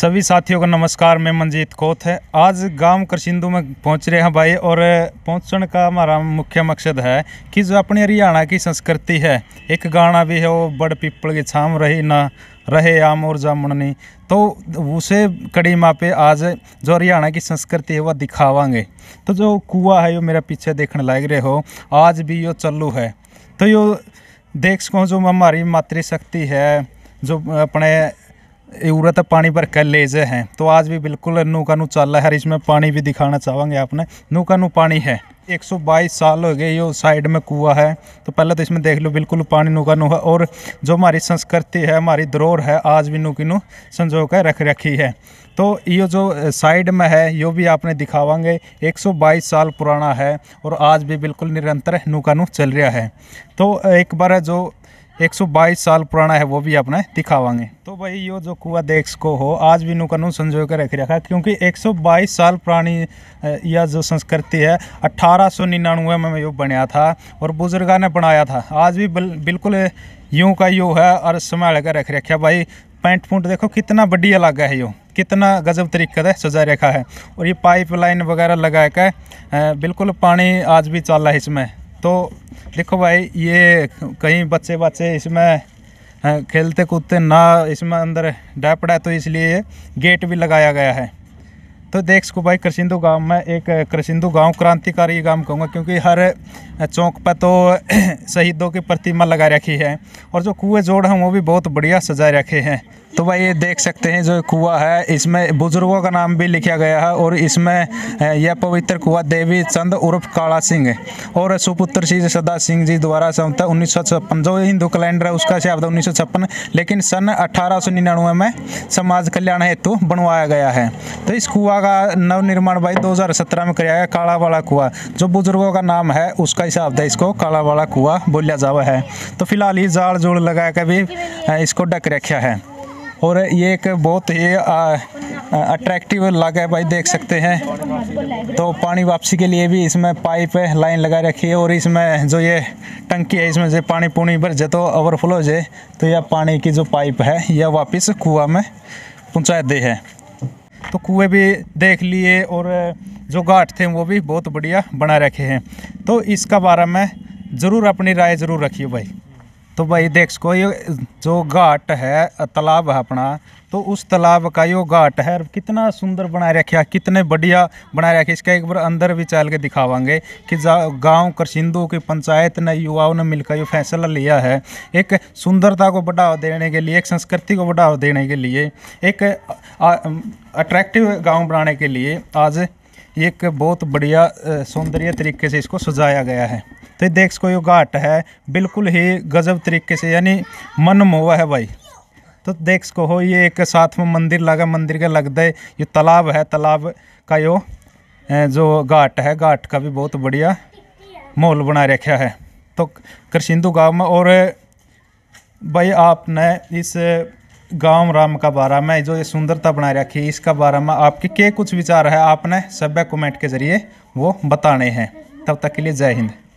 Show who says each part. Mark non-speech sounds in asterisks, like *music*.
Speaker 1: सभी साथियों का नमस्कार मैं मंजीत कोत है आज गांव करसिंदू में पहुंच रहे हैं भाई और पहुंचने का हमारा मुख्य मकसद है कि जो अपने हरियाणा की संस्कृति है एक गाना भी है वो बड़ पीपल के छाम रही ना रहे आम और जामुननी तो उसे कड़ी माँ पे आज जो हरियाणा की संस्कृति है वह दिखावांगे तो जो कुआ है वो मेरा पीछे देखने लग रहे हो आज भी यो चलू है तो यो देख सको जो हमारी मातृशक्ति है जो अपने यूरत पानी पर कल लेजे हैं तो आज भी बिल्कुल नूका नू चल रहा है इसमें पानी भी दिखाना चाहेंगे आपने नूका नू पानी है 122 साल हो गए ये साइड में कुआ है तो पहले तो इसमें देख लो बिल्कुल पानी नूका नू है और जो हमारी संस्कृति है हमारी धरोहर है आज भी नूकी नू संजो कर रख रखी है तो ये जो साइड में है यो भी आपने दिखावांगे 122 साल पुराना है और आज भी बिल्कुल निरंतर नूका नू चल रहा है तो एक बार जो 122 साल पुराना है वो भी अपने दिखावांगे तो भाई यो जो कुआ देख को हो आज भी नू संजो के रख रखा क्योंकि 122 साल पुरानी यह जो संस्कृति है अट्ठारह में यो बनया था और बुजुर्गा ने बनाया था आज भी बिल्कुल यूं का यू है और संभाल कर रख रखा भाई पैंट पुंट देखो कितना बड़ी अलग है यो कितना गजब तरीके से सजा रखा है और ये पाइप लाइन वगैरह लगा कर बिल्कुल पानी आज भी चल रहा है इसमें तो देखो भाई ये कहीं बच्चे बच्चे इसमें खेलते कूदते ना इसमें अंदर डह पड़ा तो इसलिए गेट भी लगाया गया है तो देख सको भाई कृषिंदु गांव में एक कृषिंदु गांव क्रांतिकारी गांव कहूँगा क्योंकि हर चौक पर तो *clears throat* शहीदों की प्रतिमा लगा रखी है और जो कुएँ जोड़ हैं वो भी बहुत बढ़िया सजा रखे हैं तो भाई ये देख सकते हैं जो कुआ है इसमें बुजुर्गों का नाम भी लिखा गया है और इसमें यह पवित्र कुआ देवी चंद उर्फ काला सिंह और सुपुत्र श्री सदा सिंह जी द्वारा संस्था उन्नीस जो हिंदू कैलेंडर है उसका शब्द उन्नीस लेकिन सन अठारह में समाज कल्याण हेतु बनवाया गया है तो इस कुआ कुआ का नवनिर्माण भाई 2017 में कराया काला वाला कुआ जो बुजुर्गों का नाम है उसका हिसाब था इसको काला वाला कुआ बोलिया जावा है तो फिलहाल ये जाड़ जोड़ लगा कर भी इसको डक रखा है और ये एक बहुत ही अट्रैक्टिव है भाई देख सकते हैं तो पानी वापसी के लिए भी इसमें पाइप लाइन लगा रखी है और इसमें जो ये टंकी है इसमें जो पानी पुणी भर जाए तो ओवरफ्लो हो जाए तो यह पानी की जो पाइप है यह वापस कुआ में पहुँचा दे है तो कुएँ भी देख लिए और जो घाट थे वो भी बहुत बढ़िया बना रखे हैं तो इसका बारे में ज़रूर अपनी राय ज़रूर रखिए भाई तो भाई देख सको ये जो घाट है तालाब है अपना तो उस तालाब का यो घाट है कितना सुंदर बना रखे कितने बढ़िया बना रखे इसका एक बार अंदर भी चल के दिखावांगे कि गांव करसिंदों की पंचायत ने युवाओं ने मिलकर ये फैसला लिया है एक सुंदरता को बढ़ावा देने के लिए एक संस्कृति को बढ़ावा देने के लिए एक अट्रैक्टिव गाँव बनाने के लिए आज एक बहुत बढ़िया सौंदर्य तरीके से इसको सजाया गया है तो देख सको ये घाट है बिल्कुल ही गजब तरीके से यानी मन मोह है भाई तो देख सको हो ये एक साथ में मंदिर लगा मंदिर के लगता है ये तालाब है तालाब का यो जो घाट है घाट का भी बहुत बढ़िया माहौल बना रखा है तो कृषिंदु गांव में और भाई आपने इस गांव राम का बारे में जो ये सुंदरता बना रखी है इसका बारे में आपके क्या कुछ विचार है आपने सभ्य कमेंट के ज़रिए वो बताने हैं तब तक के लिए जय हिंद